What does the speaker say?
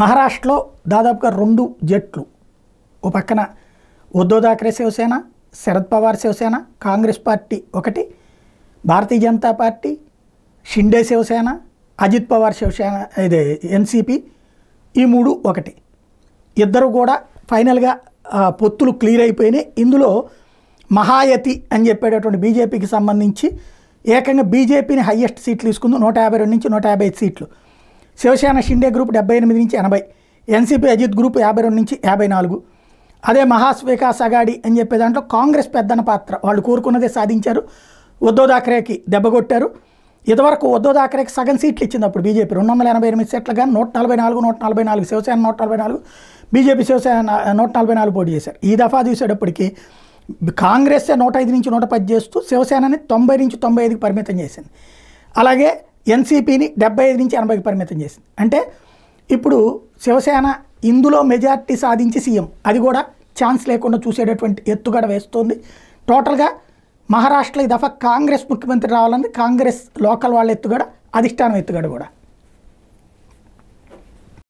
మహారాష్ట్రలో దాదాపుగా రెండు జట్లు ఓ పక్కన ఉద్ధవ్ ఠాక్రే శివసేన శరద్ పవార్ శివసేన కాంగ్రెస్ పార్టీ ఒకటి భారతీయ జనతా పార్టీ షిండే శివసేన అజిత్ పవార్ శివసేన ఇదే ఎన్సీపీ ఈ మూడు ఒకటి ఇద్దరు కూడా ఫైనల్గా పొత్తులు క్లియర్ అయిపోయినాయి ఇందులో మహాయతి అని చెప్పేటటువంటి బీజేపీకి సంబంధించి ఏకంగా బీజేపీని హయ్యెస్ట్ సీట్లు తీసుకుంది నూట యాభై రెండు నుంచి నూట యాభై ఐదు సీట్లు శివసేన షిండే గ్రూప్ డెబ్బై ఎనిమిది నుంచి ఎనభై ఎన్సీపీ అజిత్ గ్రూప్ యాభై రెండు నుంచి యాభై నాలుగు అదే మహాస్ వికాస్ అగాడి అని చెప్పే దాంట్లో కాంగ్రెస్ పెద్దన పాత్ర వాళ్ళు కోరుకున్నదే సాధించారు ఉద్దవ్ దెబ్బ దెబ్బగొట్టారు ఇదివరకు ఉద్దవ్ దాక్రేకి సగం సీట్లు ఇచ్చింది అప్పుడు బీజేపీ రెండు వందల ఎనభై ఎనిమిది సీట్లు కానీ నూట నలభై నాలుగు నూట నలభై నాలుగు శివసేన నూట నలభై నాలుగు బీజేపీ శివసేన నూట నలభై నాలుగు పోటీ చేశారు ఈ దఫా చూసేటప్పటికి కాంగ్రెస్ నూట ఐదు నుంచి నూట పది చేస్తూ శివసేనని తొంభై నుంచి తొంభై ఐదుకి పరిమితం చేసింది అలాగే ఎన్సీపీని డెబ్బై ఐదు నుంచి ఎనభైకి పరిమితం చేసింది అంటే ఇప్పుడు శివసేన ఇందులో మెజార్టీ సాధించి సీఎం అది కూడా ఛాన్స్ లేకుండా చూసేటటువంటి ఎత్తుగడ వేస్తోంది టోటల్గా మహారాష్ట్ర ఈ దఫా కాంగ్రెస్ ముఖ్యమంత్రి రావాలని కాంగ్రెస్ లోకల్ వాళ్ళ ఎత్తుగడ అధిష్టానం ఎత్తుగడ కూడా